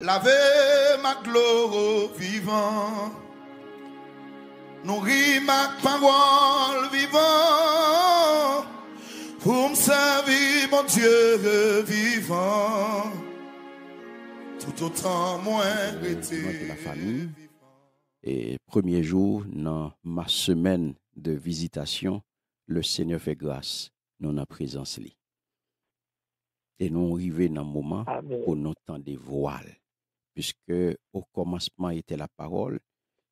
Laver ma gloire vivant. nourrir ma parole vivant. Pour me servir, mon Dieu vivant. Tout autant moins La famille. Et premier jour, dans ma semaine de visitation, le Seigneur fait grâce. dans ma présence. Et nous arrivons dans un moment où nous entendons des voiles puisque au commencement était la parole,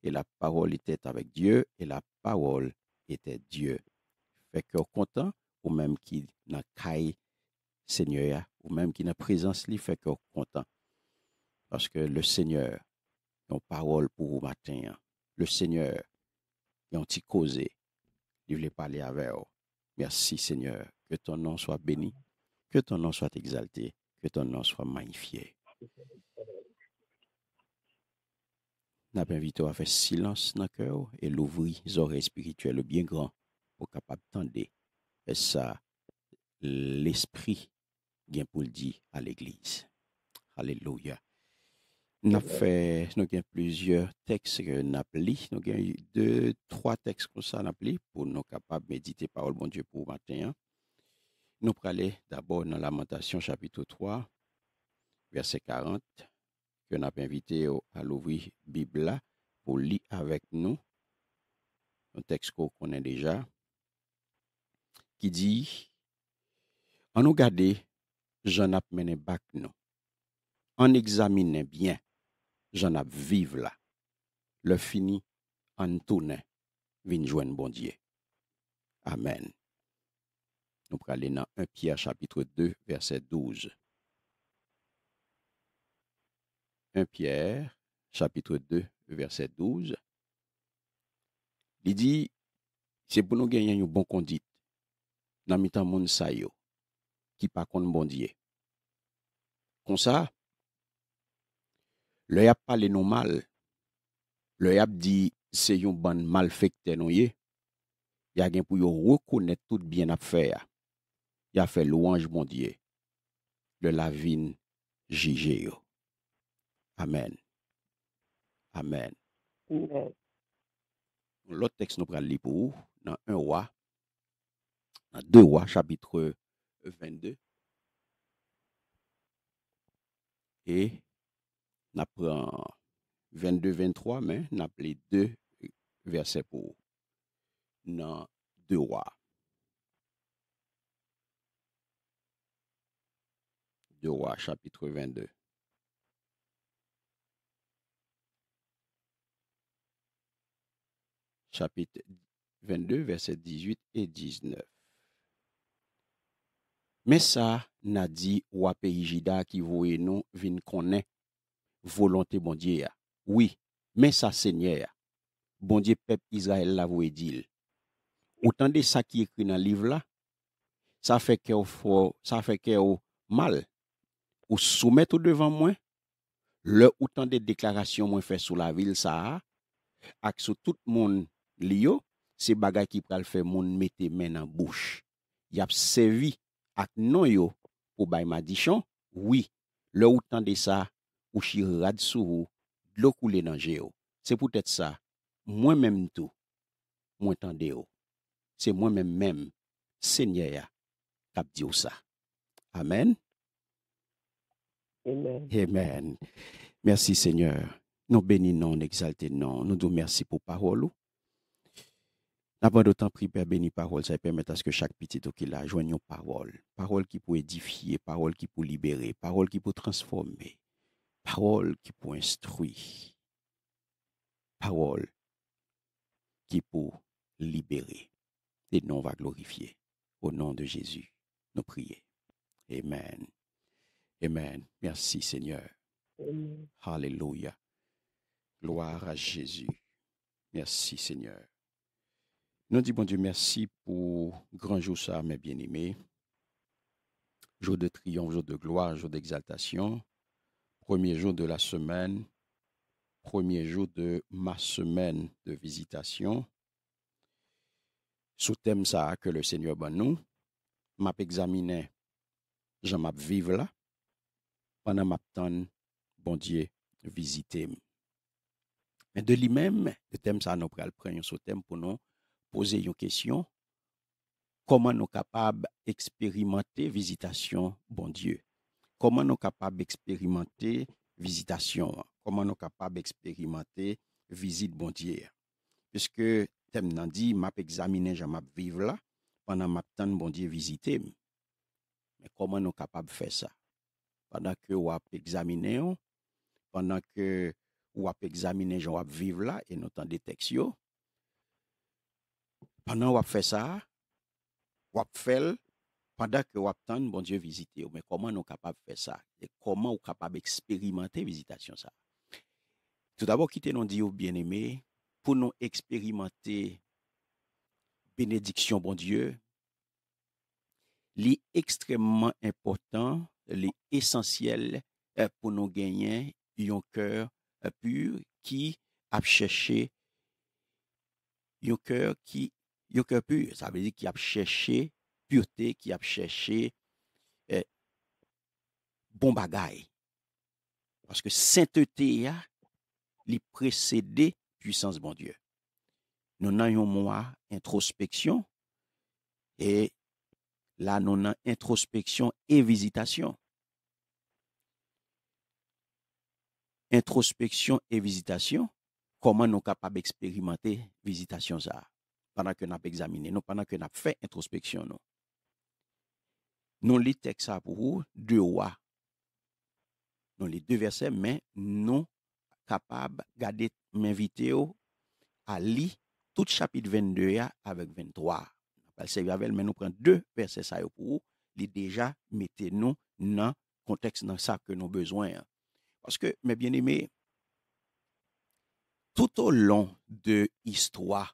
et la parole était avec Dieu, et la parole était Dieu. Fait que content, ou même qui n'a caille Seigneur, ou même qui n'a présence li, fait que content. Parce que le Seigneur, une parole pour vous matin, hein. le Seigneur, est a causé, il voulait parler avec vous. Merci Seigneur, que ton nom soit béni, que ton nom soit exalté, que ton nom soit magnifié. Nous invité à faire silence dans le cœur et l'ouvrir les oreilles spirituelles bien grand pour capable d'entendre ça l'esprit bien pour le dire à l'église. Alléluia. Nous fait avons plusieurs textes que nous avons Nous avons deux, trois textes comme ça nous pour nous capables de méditer parole bon Dieu pour le matin. Hein. Nous allons d'abord dans Lamentation chapitre 3, verset 40. Kyo nap invite yo alovwi bibla pou li avèk nou, yon teks ko konen deja, ki di, an nou gade, jen ap mene bak nou. An examine bien, jen ap vive la. Le fini, an toune, vinjwen bondye. Amen. Nou prale nan 1 Pierre chapitre 2, verset 12. 1 Pierre, chapitre 2, verset 12, li di, se pou nou gen yon yon bon kondit, nan mitan moun sa yo, ki pa kon mbondye. Kon sa, le yap pale nou mal, le yap di se yon ban mal fekte nou ye, ya gen pou yo rukounet tout bien ap fe ya, ya fe louange mbondye, de la vin jige yo. Amen. Amen. Lote teks nou pral li pou ou nan 1 wa, nan 2 wa, chapitre 22. E nan pran 22-23 men nan ap li 2 verse pou ou nan 2 wa. 2 wa, chapitre 22. chapit 22, verset 18 et 19. Men sa na di wap e ijida ki vou e nou vin konen volonte bondye ya. Oui, men sa senye ya. Bondye pep Israel la vou e dil. O tan de sa ki ekri nan liv la, sa feke ou mal ou soumet ou devan mwen, le ou tan de deklarasyon mwen fe sou la vil sa ha, ak sou tout moun liyo, se bagay ki pral fè moun mette men bouche. bouch. Yap servi ak non yo pou bay madichon, oui, le ou tan de sa, ou chirad sou ou, dlo koule nan je yo. Se pou tèt sa, mwen même tout, mwen de yo. C'est même. même même. se ya, kap Amen. Amen. Merci Seigneur. Nous bénissons, nous exaltons, nous nous merci pour parole. Avant d'autant prier, Père béni parole, ça permet à ce que chaque petit qui la joignons paroles. parole. Parole qui peut édifier, parole qui peut libérer, parole qui peut transformer, parole qui peut instruire, parole qui peut libérer. Et nous, on va glorifier. Au nom de Jésus, nous prions. Amen. Amen. Merci Seigneur. Alléluia. Gloire à Jésus. Merci Seigneur. Nous disons, bon Dieu, merci pour grand jour ça, mes bien-aimés. Jour de triomphe, jour de gloire, jour d'exaltation. Premier jour de la semaine. Premier jour de ma semaine de visitation. Sous thème ça que le Seigneur bon nous, m'a examiné, j'en m'a vivre là, pendant m'a bon Dieu, visiter. Mais de lui-même, le thème ça, nous prenons ce thème pour nous poser une question. Comment nous capables expérimenter visitation, bon Dieu? Comment nous capables expérimenter visitation? Comment nous capables expérimenter visite, bon Dieu? Puisque, thème nan dit, m'a examiné, je m'a vivre là, pendant m'a temps, bon Dieu, visiter. Mais comment nous capables faire ça? Pendant que vous examiné, pendant que vous examiné, je vivre là, et nous texte Pendan wap fè sa, wap fèl, pandan ke wap tan bon Diyo vizite ou, men koman nou kapab fè sa, men koman ou kapab eksperimentè vizitasyon sa. Tout d'abord, ki te nou di ou bien eme, pou nou eksperimentè benediksyon bon Diyo, li ekstremman important, li esensyel euh, pou nou genyen yon kèr euh, pur ki ap chèche yon kèr ki ap Yoke pu, sa vezi ki ap cheshe pyrte, ki ap cheshe eh, bon bagay. Paske sentete ya li prese de puissance bon dieu. Nou nan yon mwa introspeksyon e la nou nan introspeksyon e vizitasyon. Introspeksyon e vizitasyon koman nou kapab eksperimante vizitasyon sa? pandan ke nap examine nou, pandan ke nap fe introspeksyon nou. Nou li tek sa pou ou, de ou a. Nou li de verse, men nou kapab gade menvite ou, a li tout chapit 22 ya, avek 23. Palsevi avel men nou pren de verse sa yo pou ou, li deja mette nou nan kontekst nan sa ke nou bezwen. Paske, men bien ime, tout ou lon de histwa,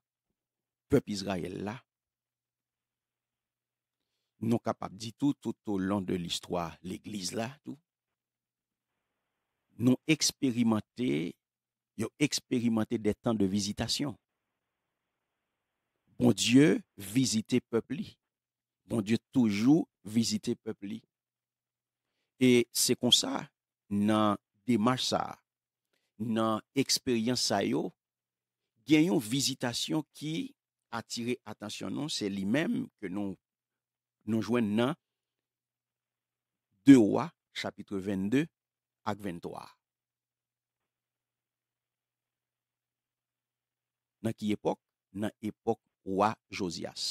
peuple Israël là, non capable dit tout tout au long de l'histoire, l'Église là, tout, non expérimenté, ont expérimenté des temps de visitation. Bon Dieu visiter peuple. Bon Dieu toujours visiter peuple. Et c'est comme ça, dans démarche ça, dans expérience ça avons une visitation qui Atire, atasyon nou, se li mem ke nou jwen nan 2 oua, chapitre 22, ak 23. Nan ki epok? Nan epok oua Josias.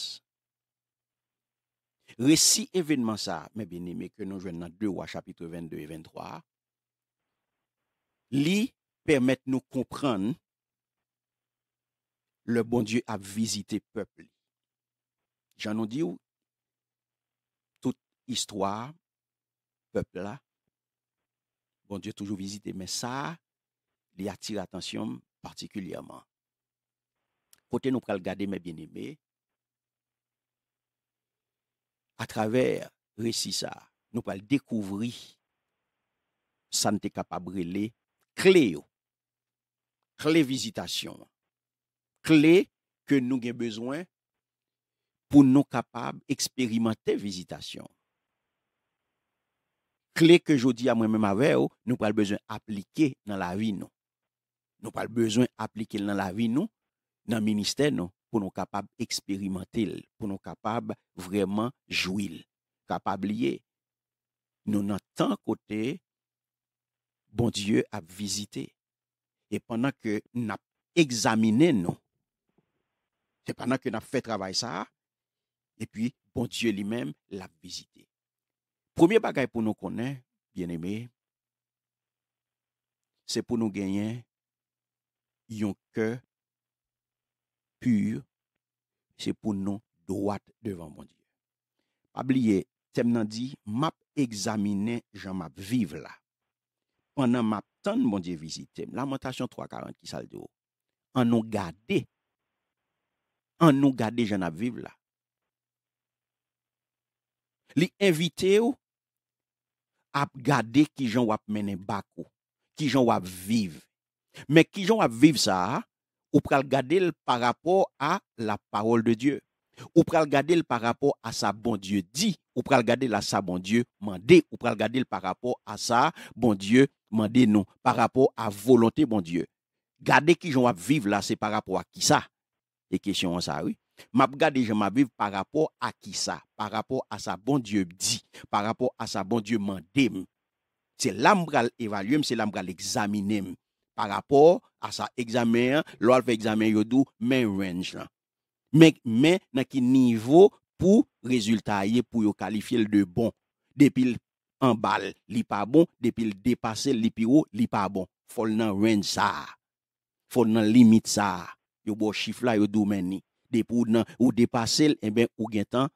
Resi evenman sa, me ben eme, ke nou jwen nan 2 oua, chapitre 22, 23, li permette nou kompran nan le bon Dieu a visité peuple. J'en ai dit, toute histoire, peuple là, bon Dieu toujours visité, mais ça, il attire l'attention particulièrement. Côté nous le garder mes bien-aimés, à travers récit ça, nous le découvrir ça n'était capable de clé clé visitation Klee ke nou gen bezwen pou nou kapab eksperimante vizitasyon. Klee ke jodi a mwen men ma ve ou, nou pal bezwen aplike nan la vi nou. Nou pal bezwen aplike nan la vi nou, nan minister nou, pou nou kapab eksperimante il, pou nou kapab vreman jou il, kapab liye. Nou nan tan kote, bon diyo ap vizite. Se pa nan ke nan fè travay sa, e pi, bon Diyo li men, la vizite. Premier bagay pou nou konen, bien eme, se pou nou genyen, yon ke, pur, se pou nou doat devan bon Diyo. Pabliye, tem nan di, map examine jan map vive la. An nan map ton bon Diyo vizite, la montasyon 340 an nou gade An nou gade jen ap vive la. Li evite ou ap gade ki jen wap menen bak ou. Ki jen wap vive. Men ki jen wap vive sa, ou pral gade l par rapport a la parole de Dieu. Ou pral gade l par rapport a sa bon Dieu di. Ou pral gade l a sa bon Dieu mande. Ou pral gade l par rapport a sa bon Dieu mande non. Par rapport a volonté bon Dieu. Gade ki jen wap vive la se par rapport a ki sa. E kesyon an sa wè. Mab gade je mabive par rapport a ki sa. Par rapport a sa bon dieb di. Par rapport a sa bon dieb mandem. Se lam gale evalye m, se lam gale examine m. Par rapport a sa examine, lor fe examine yo dou men renj lan. Men nan ki nivou pou rezultaye pou yo kalifye l de bon. Depil an bal li pa bon, depil depase li pi ou li pa bon. Fol nan renj sa. Fol nan limit sa. yo bo chifla yo domen ni, de pou nan, ou depase, e eh ben ou gen tan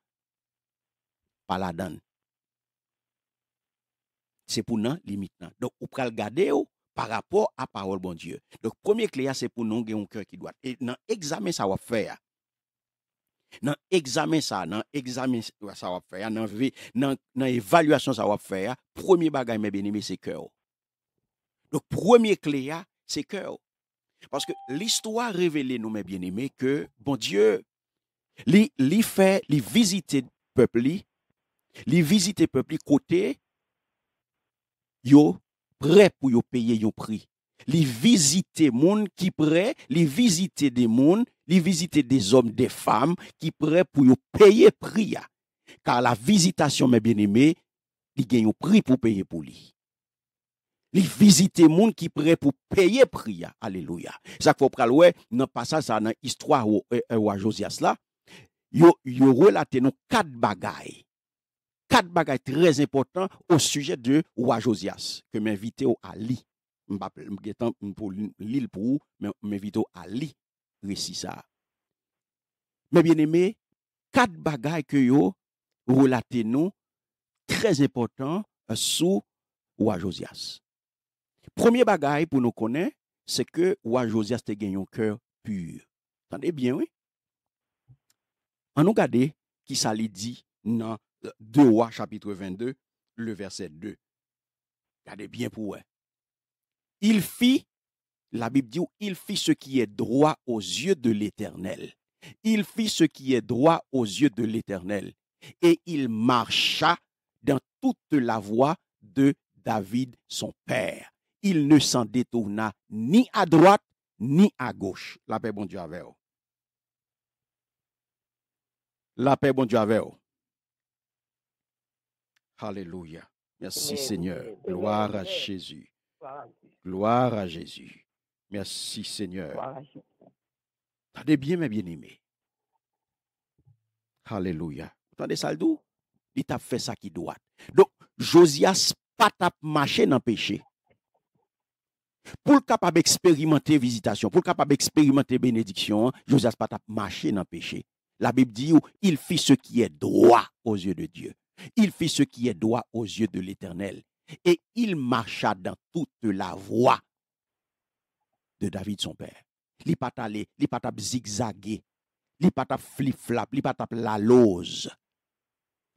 paladan. Se pou nan limitan. Donk, ou pral gade yo, par rapport a parol bon Diyo. Donk, premier kle ya, se pou nan gen yon kèr ki doat. Nan examen sa wap fè ya. Nan examen sa, nan examen sa wap fè ya, nan evalüasyon sa wap fè ya, premier bagay mè ben eme se kèr yo. Donk, premier kle ya, se kèr yo. Parce que l'histoire révèle, nous, mes bien-aimés, que, bon Dieu, les fait, visite visiter peuple, les visiter peuple, côté, yo, prêt pour payer yo prix. les visiter monde qui prêt, les visiter des monde, les visiter des hommes, des femmes qui prêt pour payer payer prix. Car la visitation, mes bien-aimés, il gagne prix pour payer pour lui. li vizite moun ki pre pou peye priya, aleluya. Sak fo pralwe, nan pasan sa nan istwa wajozias la, yo relate nou kat bagay, kat bagay trez important ou suje de wajozias, ke menvite ou ali. Mbap, mgetan pou li l pou ou, menvite ou ali, resi sa. Men bieneme, kat bagay ke yo relate nou trez important euh, sou wajozias. Premier pour pour nous connaître, c'est que roi Josias te gagné un cœur pur. Tendez bien, oui? En nous qui qui ça lui dit dans 2 Rois, chapitre 22, le verset 2. Gardez bien pour Il fit, la Bible dit, il fit ce qui est droit aux yeux de l'éternel. Il fit ce qui est droit aux yeux de l'Éternel. Et il marcha dans toute la voie de David, son père il ne s'en détourna ni à droite ni à gauche. La paix, bon Dieu, avec vous. La paix, bon Dieu, avec vous. Alléluia. Merci Seigneur. Gloire à Jésus. Gloire à Jésus. Merci Seigneur. des bien, mes bien-aimés. Alléluia. T'as des le Il t'a fait ça qui doit. Donc, Josias pas t'a marché dans le péché. Pour le capable d'expérimenter visitation, pour le capable d'expérimenter bénédiction, Joseph pas marché dans le péché. La Bible dit il fit ce qui est droit aux yeux de Dieu. Il fit ce qui est droit aux yeux de l'Éternel. Et il marcha dans toute la voie de David son père. Il pas allé, il pas zigzaguer, il pas flip-flap, il pas la lose.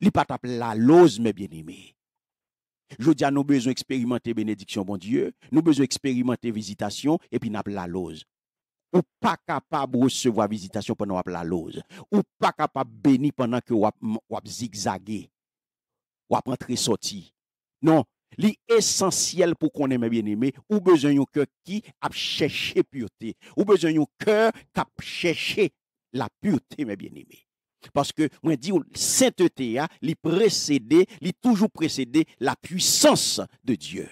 Il pas la lose mes bien-aimés. Je di an nou bezon eksperimenter benediksyon bon dieu, nou bezon eksperimenter vizitasyon, epi nap la loz. Ou pa kapab resevo a vizitasyon pwenn wap la loz. Ou pa kapab beni pwenn wap zigzage, wap rentre soti. Non, li esensyel pou konen mè bien eme, ou bezon yon kèr ki ap chèche pwète. Ou bezon yon kèr ki ap chèche la pwète mè bien eme. Paske mwen di ou sènte te ya li precede, li toujou precede la pwisans de Diyo.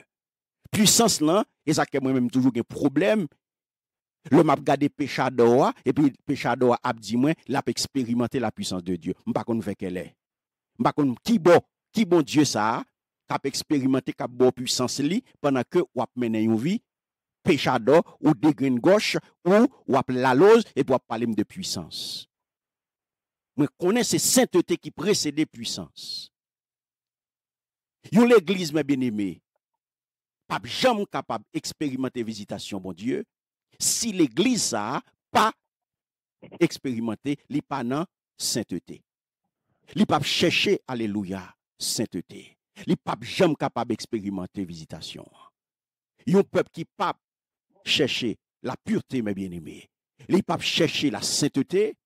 Pwisans lan, e zake mwen mèm toujou gen problem, lè m ap gade pechado a, epi pechado a ap di mwen, lè ap eksperimante la pwisans de Diyo. M bakon fè ke lè. M bakon ki bon, bon Diyo sa, kap eksperimante kap bon pwisans li, panan ke wap mènen yon vi, pechado ou degren goche, ou wap lalose, epi wap pale m de pwisans. Mais connaissez sainteté qui précède puissance. Yon l'église, mes bien-aimés, Pape jamais capable d'expérimenter visitation, bon Dieu, si l'église n'a pas expérimenté nan sainteté. pas chercher, alléluia, sainteté. papes jamais capable d'expérimenter visitation. Yon peuple qui pape chercher la pureté, mes bien-aimés. pas chercher la sainteté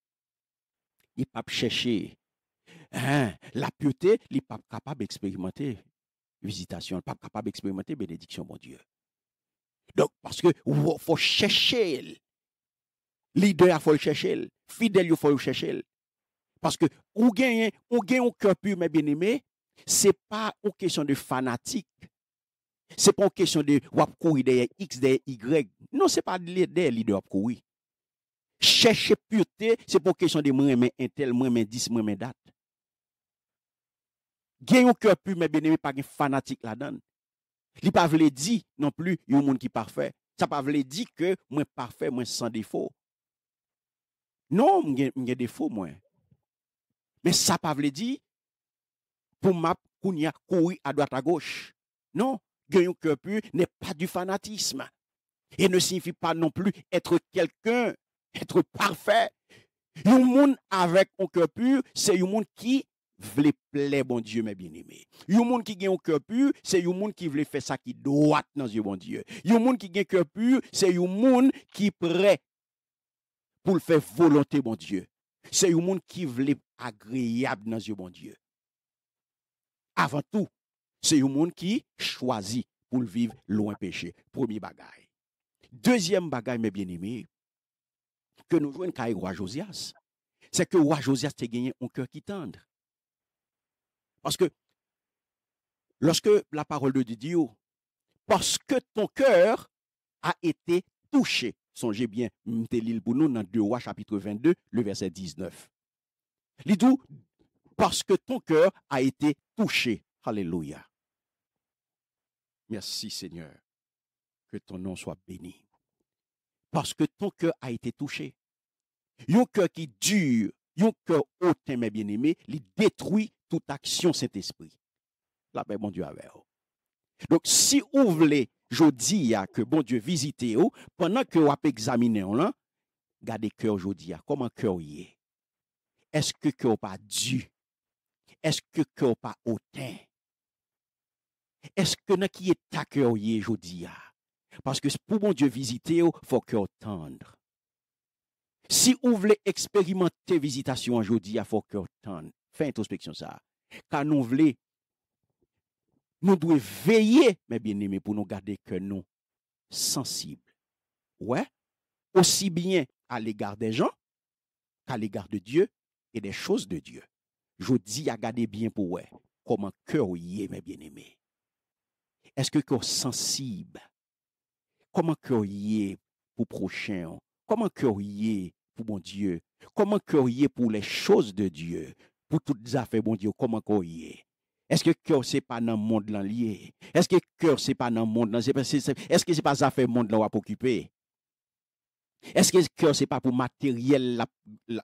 il pas chercher. Hein, la piété, il pas capable d'expérimenter visitation, il pas capable d'expérimenter bénédiction, mon Dieu. Donc, parce que faut chercher. Leader, il faut le chercher. Fidèle, il faut chercher. Parce que, ou gagne, ou un cœur pur, mes bien-aimés, c'est pas une question de fanatique. C'est pas une question de courir derrière X, derrière Y. Non, c'est pas derrière leader wap courir. Chercher pureté, c'est pour question de moins mais intel, moins mais 10, moins mais date. Gagne un cœur pur, mais bien pas un fanatique là-dedans. Il pas veut dire non plus, il y a un monde qui parfait. Ça pas veut dire que moi parfait, moi sans défaut. Non, j'ai défaut, moi. Mais ça pas veut dire pour m'a kounya courir à droite à gauche. Non, gagne un cœur pur n'est pas du fanatisme. Et ne signifie pas non plus être quelqu'un être parfait. Un monde avec un cœur pur, c'est un monde qui veut plaire bon Dieu mes bien-aimés. Un monde qui a un cœur pur, c'est un monde qui veut faire ça qui droit dans Dieu bon Dieu. Un monde qui a un cœur pur, c'est un monde qui prêt pour le faire volonté bon Dieu. C'est un monde qui veut agréable dans Dieu bon Dieu. Avant tout, c'est un monde qui choisit pour vivre loin péché. Premier bagaille. Deuxième bagaille mes bien-aimés, que nous jouons avec roi Josias, c'est que roi Josias a gagné un cœur qui tendre. Parce que lorsque la parole de Dieu, oh, parce que ton cœur a été touché, songez bien, pour nous dans 2 rois chapitre 22, le verset 19. L'idou, parce que ton cœur a été touché. Alléluia. Merci Seigneur, que ton nom soit béni. Parce que ton cœur a été touché. Yon cœur qui dure, yon cœur hautain, mes bien-aimés, il détruit toute action Saint-Esprit. La paix, bon Dieu, avec vous. Donc, si vous voulez, je dis que bon Dieu visite vous, pendant que vous examinez, là, gardez cœur, je dis, comment cœur y est. Est-ce que cœur pas dû? Est-ce que cœur pas hautain? Est-ce que n'a qui est ta cœur y parce que pour bon Dieu visiter, il faut cœur tendre. Si vous voulez expérimenter visitation aujourd'hui, il faut que vous introspection ça. Quand nous voulons, nous devons veiller, mes bien aimés pour nous garder que nous sensibles. Ouais, aussi bien à l'égard des gens qu'à l'égard de Dieu et des choses de Dieu. Je dis à garder bien pour ouais, comment cœur y est, mes bien-aimés. Est-ce que cœur sensible? Comment cœur y est pour prochain? Comment cœur y est mon Dieu? Comment cœur pour les choses de Dieu? Pour toutes les affaires, mon Dieu, comment cœur Est-ce que cœur c'est pas dans le monde lié? Est-ce que cœur c'est pas dans le monde Est-ce que c'est pas affaire monde là à occuper? Est-ce que cœur c'est pas pour matériel la,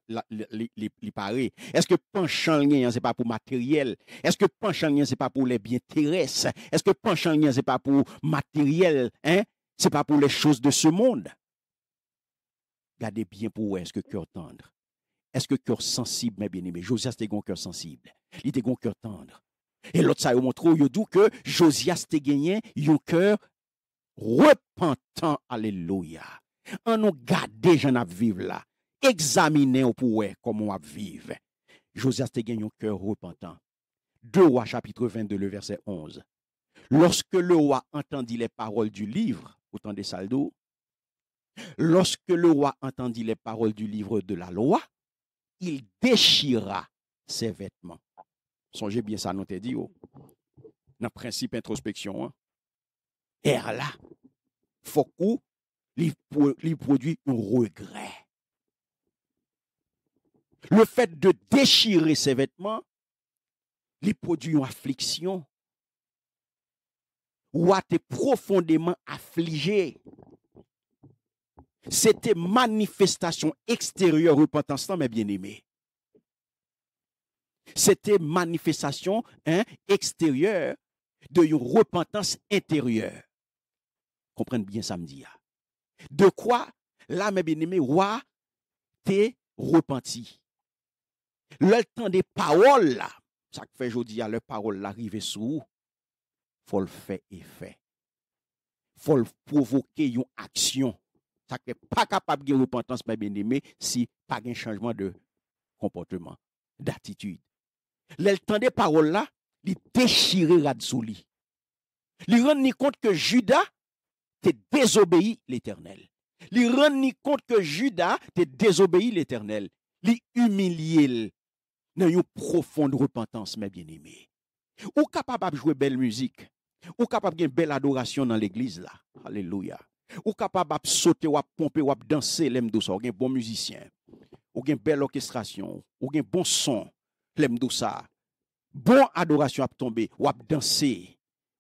la, Est-ce que penchant c'est pas pour matériel? Est-ce que penchant rien c'est pas pour les biens terrestres? Est-ce que penchant rien c'est pas pour matériel, hein? C'est pas pour les choses de ce monde gardez bien pour vous, est-ce que cœur tendre? Est-ce que cœur sensible, mes bien-aimés? Josias était un cœur sensible. Il était un cœur tendre. Et l'autre, ça a montre, il que Josias était gagné un cœur repentant. Alléluia. En nous garder, j'en vivre là. Examinez pour vous, comment on vivre. Josias était gagné un cœur repentant. Deux rois chapitre 22, le verset 11. Lorsque le roi entendit les paroles du livre, au temps des Saldo, Lorsque le roi entendit les paroles du livre de la loi, il déchira ses vêtements. Songez bien ça, nous t'ai dit, oh. dans le principe introspection. Et hein. là, Foucault, il, il produit un regret. Le fait de déchirer ses vêtements, il produit une affliction. Ou a été profondément affligé. C'était manifestation extérieure repentance, mes bien-aimés. C'était manifestation hein, extérieure de une repentance intérieure. Comprenez bien samedi. Ah. De quoi, là, mes bien-aimés, roi, t'es repenti. Le temps des paroles, là, ça fait aujourd'hui, ah, le parole l'arrivée sous, faut le faire et faire. Faut provoquer une action ça n'est pas capable de repentance, mes bien aimés si pas un changement de comportement, d'attitude. L'entend des paroles là, il la Radzouli. Il rend compte que Judas t'a désobéi l'éternel. Il rend compte que Judas t'a désobéi l'éternel. Il humilié dans une profonde repentance, mes bien-aimés. Ou capable de jouer belle musique. Ou capable de belle adoration dans l'église là. Alléluia. Ou kapab ap sote, ou ap pompe, ou ap danse lem dousa. Ou gen bon muzisyen. Ou gen bel orkestrasyon. Ou gen bon son lem dousa. Bon adorasyon ap tombe, ou ap danse.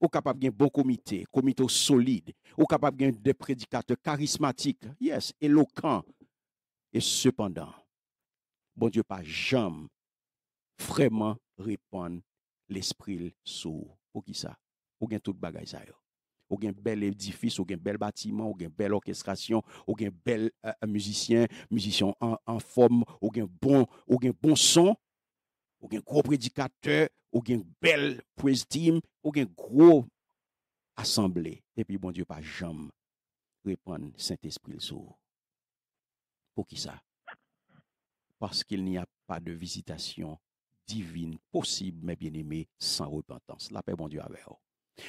Ou kapab gen bon komite, komite solide. Ou kapab gen depredikate karismatik. Yes, elokant. Et cependant, bon dieu pa jam, freman repon l'espril sou. Ou ki sa? Ou gen tout bagay zayou. ou bel édifice, aucun un bel bâtiment, ou une belle orchestration, ou bel euh, euh, musicien, musicien en, forme, ou bon, ou bon son, aucun gros prédicateur, ou gen bel praise team, ou gros assemblée. Et puis bon Dieu pas jamais répondre Saint-Esprit le Pour qui ça Parce qu'il n'y a pas de visitation divine possible, mes bien-aimés, sans repentance. La paix, bon Dieu, avec vous.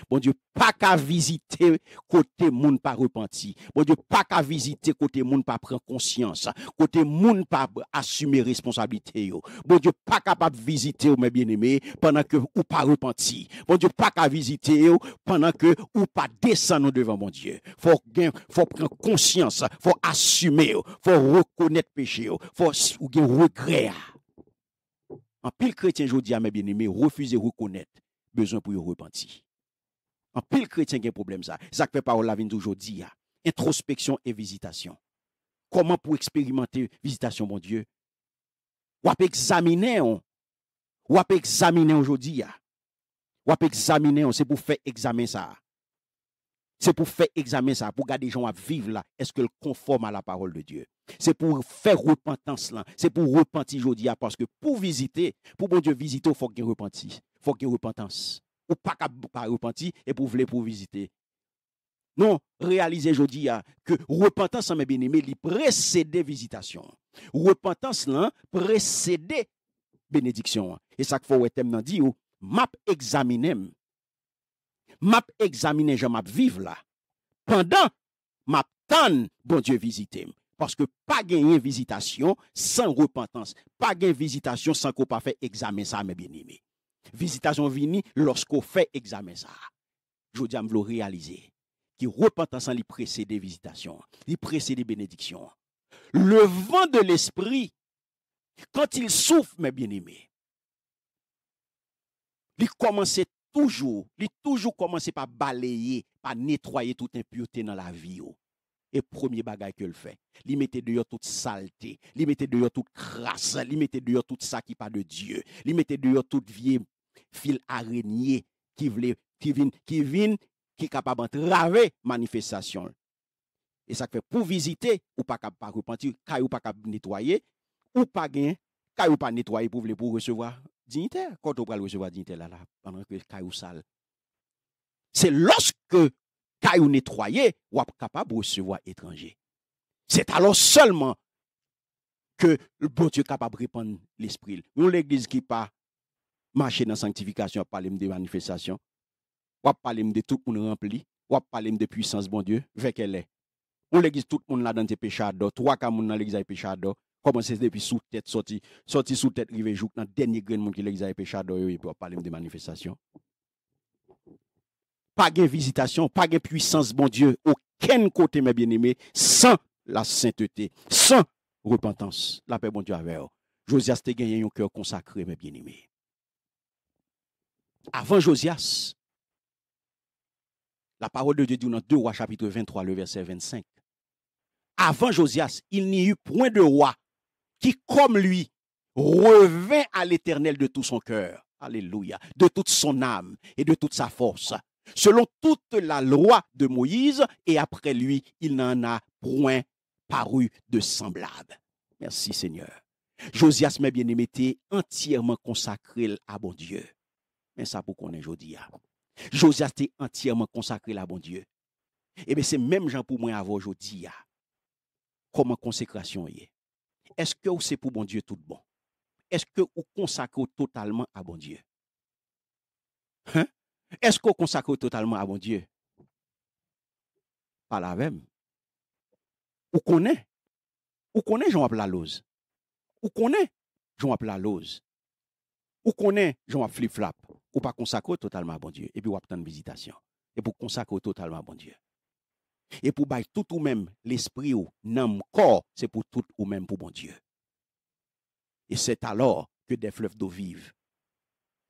Bon Dieu, pas qu'à visiter côté monde pas repenti. Bon Dieu, pas qu'à visiter côté monde pas prendre conscience. Côté monde pas assumer responsabilité. Bon Dieu, pas capable visiter mes bien-aimés pendant que ou pas repenti. Bon Dieu, pas qu'à visiter pendant que ou pas descendre devant mon Dieu. Faut faut prendre conscience, faut assumer, faut reconnaître péché, faut ou regret. En pile chrétien, je dis à mes bien-aimés, refusez reconnaître besoin pour repentir pile chrétien qui a un problème ça. ça fait parole la vie d'aujourd'hui. Ah, introspection et visitation. Comment pour expérimenter visitation, mon Dieu? Ou examiner, on. Ou examiner aujourd'hui. Ou ah. peut examiner, c'est pour faire examen ça. C'est pour faire examen ça, pour garder les gens à vivre là. Est-ce que le conforme à la parole de Dieu? C'est pour faire repentance là. C'est pour repentir aujourd'hui ah, parce que pour visiter, pour mon Dieu visiter, il faut qu'il repentisse. Il faut qu'il repentance. Ou pa ka repenti e pou vle pou vizite. Non, realize jodi ya, ke repentans an me benime li precede vizitasyon. Repentans lan precede benediksyon. E sak fwa ou etem nan di ou, map examinem. Map examinem jan map vive la. Pendan, map tan bon die vizitem. Paske pa genyen vizitasyon, san repentans. Pa genyen vizitasyon, san ko pa fe examen sa an me benime. Visitation vini lorsqu'on fait examen ça. Je dis à réaliser qui sans les précéder visitation, les précéder bénédiction. Le vent de l'esprit, quand il souffle, mes bien-aimés, il commence toujours, il toujours commence par balayer, par nettoyer toute impureté dans la vie. Oh. Et premier bagage qu'il fait, il mettait dehors toute saleté, il mettait dehors toute crasse, il mettait dehors tout ça qui pas de Dieu, il mettait dehors toute vie fil araignée qui vle, qui vient qui vin qui capable d'entraver manifestation et ça fait pour visiter ou pas capable repentir caillou ou pas capable nettoyer ou pas gain caillou ou pas nettoyer pour pour recevoir dignité quand on va recevoir dignité là là pendant que caillou sale c'est lorsque caillou nettoyé nettoyer ou capable recevoir étranger c'est alors seulement que le bon Dieu capable de répandre l'esprit. Nous, l'église qui pas marcher dans la sanctification, parler de manifestation. On parler de tout le monde rempli. On parler de puissance, bon Dieu, avec qu'elle est. On l'église, tout le monde là dans tes péchés Trois cas, dans l'église, péchés d'or. Commencez depuis sous tête, sorti, sorti sous tête, rivé jouk dans le dernier grain monde qui l'église, péchés d'or, et puis parler de manifestation. Pas de visitation, pas de puissance, bon Dieu, aucun côté, mes bien-aimés, sans la sainteté, sans repentance. La paix, bon Dieu, avec vous. Josias te gagné un cœur consacré, mes bien-aimés avant Josias. La parole de Dieu dit dans 2 rois chapitre 23, le verset 25. Avant Josias, il n'y eut point de roi qui, comme lui, revint à l'Éternel de tout son cœur. Alléluia. De toute son âme et de toute sa force. Selon toute la loi de Moïse, et après lui, il n'en a point paru de semblable. Merci Seigneur. Josias, mes bien-aimés, était entièrement consacré à bon Dieu. Mais ça pour qu'on est aujourd'hui. Josias était entièrement consacré à bon Dieu. Et eh bien c'est même gens pour moi avoir aujourd'hui. Comment consécration est. Est-ce que c'est pour bon Dieu tout bon? Est-ce que vous consacrez totalement à bon Dieu? Hein? Est-ce qu'on consacre totalement à bon Dieu? Pas la même. Ou connaît? Ou connaît Jean-Wap l'ose. Ou connaît jean à l'ose. Ou connaît Jean-Wap Flip Flap? ou pas consacrer totalement à bon Dieu. Et puis, ou visitation. Et pour consacrer totalement à bon Dieu. Et pour bailler tout ou même l'esprit ou n'âme corps, c'est pour tout ou même pour bon Dieu. Et c'est alors que des fleuves d'eau vive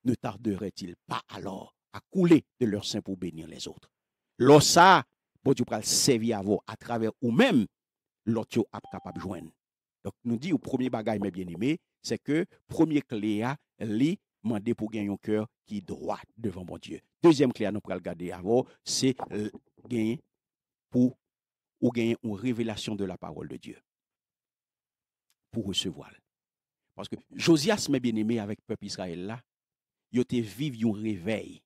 ne tarderaient-ils pas alors à couler de leur sein pour bénir les autres. ça, bon Dieu pral servir à vous à travers ou même l'autre est capable joindre. Donc nous dit au premier bagage mes bien aimé. c'est que premier clé demander pour gagner un cœur qui est droit devant mon Dieu. Deuxième clé à nous pour regarder avant, c'est euh, gagner pour ou gagner une révélation de la parole de Dieu pour recevoir. Parce que Josias, mes bien-aimés, avec le peuple Israël là, il était vivre un réveil.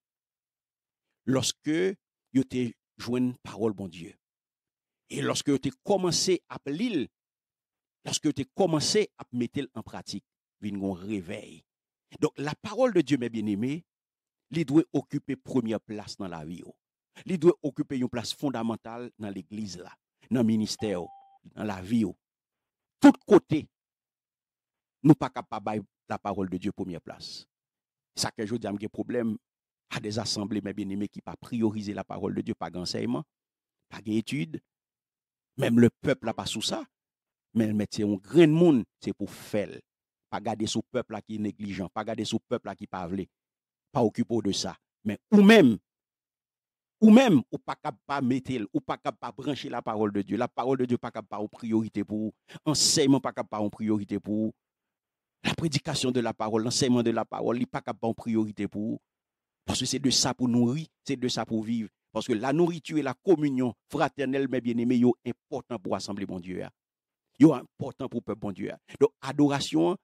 Lorsque il était une parole bon Dieu. Et lorsque il était commencé à l'île, lorsque il était commencé à mettre en pratique, il y un réveil. Donc, la parole de Dieu, mes bien-aimés, il doit occuper première place dans la vie. Il oh. doit occuper une place fondamentale dans l'église, là, dans le ministère, oh, dans la vie. Oh. Tout côté, nous pas capables de la parole de Dieu première place. Ça que je dis, un problème à des assemblées, mes bien-aimés, qui pas prioriser la parole de Dieu, pas d'enseignement, pas d'études. Même le peuple n'a pas sous ça. Mais, le métier un grain de monde, c'est pour faire pas garder sous peuple là qui est négligent, pas garder sous peuple là qui pas pas occupé de ça. Mais ou même ou même ou pas capable pas mettre ou pas capable pas brancher la parole de Dieu, la parole de Dieu pas capable pas priorité pour enseignement pas capable pas priorité pour la prédication de la parole, l'enseignement de la parole, il pas capable en priorité pour parce que c'est de ça pour nourrir, c'est de ça pour vivre parce que la nourriture et la communion fraternelle mes bien-aimés, sont important pour l'assemblée, mon Dieu. Yo important pour le peuple bon Dieu. Donc adoration,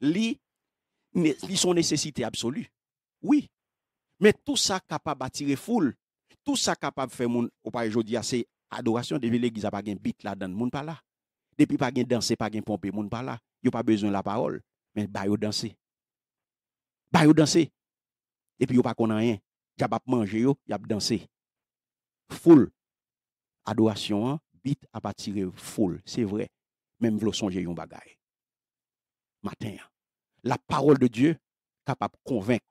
li, sont son nécessité absolue. Oui. Mais tout ça capable d'attirer foule, tout ça capable de faire moun au pas, aujourd'hui, c'est adoration depuis l'église a pas gain bit là-dedans, moun pas là. Depuis pas gain danser, pas de pomper, moun pas là. Yo pas besoin de la parole, mais il bah yo danser. Ba yo danser. Et puis yo pas connait rien. de manger yo, y a danser. Foule. Adoration, hein, bit a pas tirer foule, c'est vrai. Même vlo songer yon bagay matin. Hein. La parole de Dieu capable de convaincre.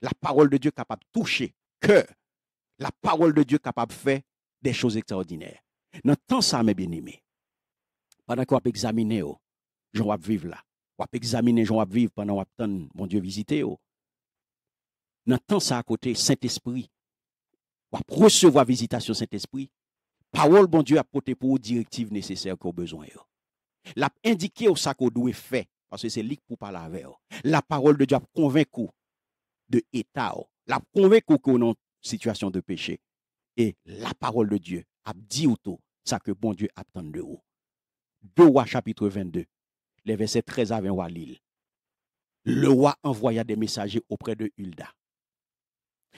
La parole de Dieu capable de toucher cœur. La parole de Dieu capable de faire des choses extraordinaires. Dans temps ça, mes bien-aimés, pendant qu'on va examiner, oh, je vais vivre là. On va examiner, j'en vais vivre pendant qu'on attendre. mon Dieu visiter. Oh. Dans temps ça, à côté, Saint-Esprit, on va recevoir visitation Saint-Esprit. Parole, bon Dieu, a côté pour vous directives nécessaires qu'on besoin. Oh l'a indiqué au sac au doit fait parce que c'est pour parler avec La parole de Dieu a convaincu de état, l'a convaincu qu'on est situation de péché et la parole de Dieu a dit tout ça que bon Dieu attend de haut deux rois chapitre 22, les versets 13 à 20 à Lille. Le roi envoya des messagers auprès de Hulda.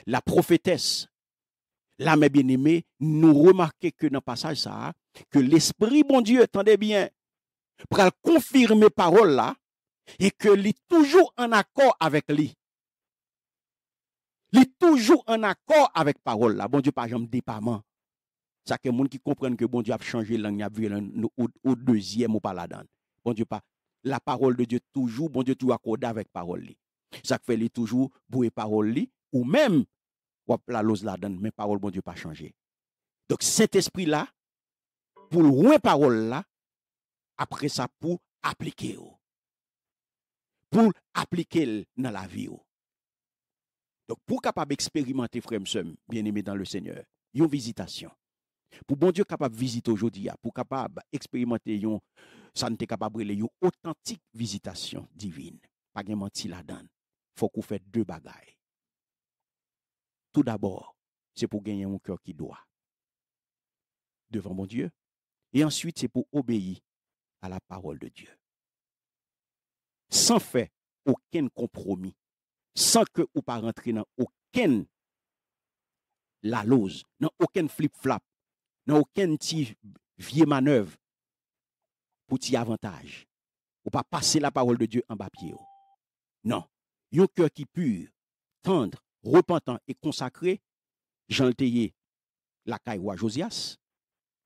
La prophétesse, la bien-aimée, nous remarquait que dans le passage ça, que l'esprit bon Dieu, tendait bien, pour confirmer parole là et que lui toujours en accord avec lui. est toujours en accord avec parole là. Bon Dieu par exemple département Ça que monde qui comprennent que bon Dieu a changé langue a vu au, euh, au deuxième ou pas la donne. Bon Dieu pas la parole de Dieu toujours bon Dieu toujours accordé avec parole lui Ça fait lui toujours bouer parole là ou même ou la lose la dedans mais parole bon Dieu pas changé. Donc cet esprit là pour loin parole là après ça pour appliquer. Pour appliquer dans la vie. Donc, pour capable d'expérimenter, frère bien-aimé dans le Seigneur, une visitation. Pour bon Dieu capable de visiter aujourd'hui, pour capable expérimenter yon, ça ne capable de une authentique visitation divine. Pas de menti la Il Faut qu'on deux bagailles. Tout d'abord, c'est pour gagner un cœur qui doit devant mon Dieu. Et ensuite, c'est pour obéir a la parol de Diyo. San fe, ouken kompromi, san ke ou pa rentre nan ouken lalouz, nan ouken flip-flap, nan ouken ti vie manev pou ti avantage, ou pa pase la parol de Diyo an ba pye ou. Nan, yon kèr ki pu tendre, repentan, e konsakre, jan teye lakay wa Josias,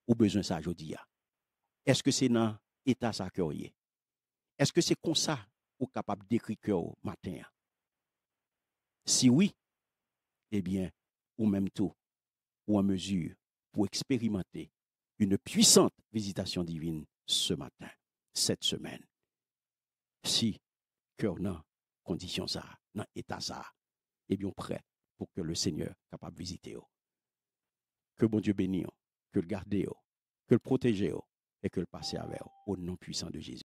ou bezon sa Jodia. Eske se nan Est-ce que c'est comme ça ou capable d'écrire cœur matin Si oui, eh bien, ou même tout, ou en mesure pour expérimenter une puissante visitation divine ce matin, cette semaine. Si cœur dans condition ça, dans état ça, eh bien prêt pour que le Seigneur capable de visiter. Que bon Dieu bénisse, que le garde, que le protège, et que le passé avert au nom puissant de Jésus.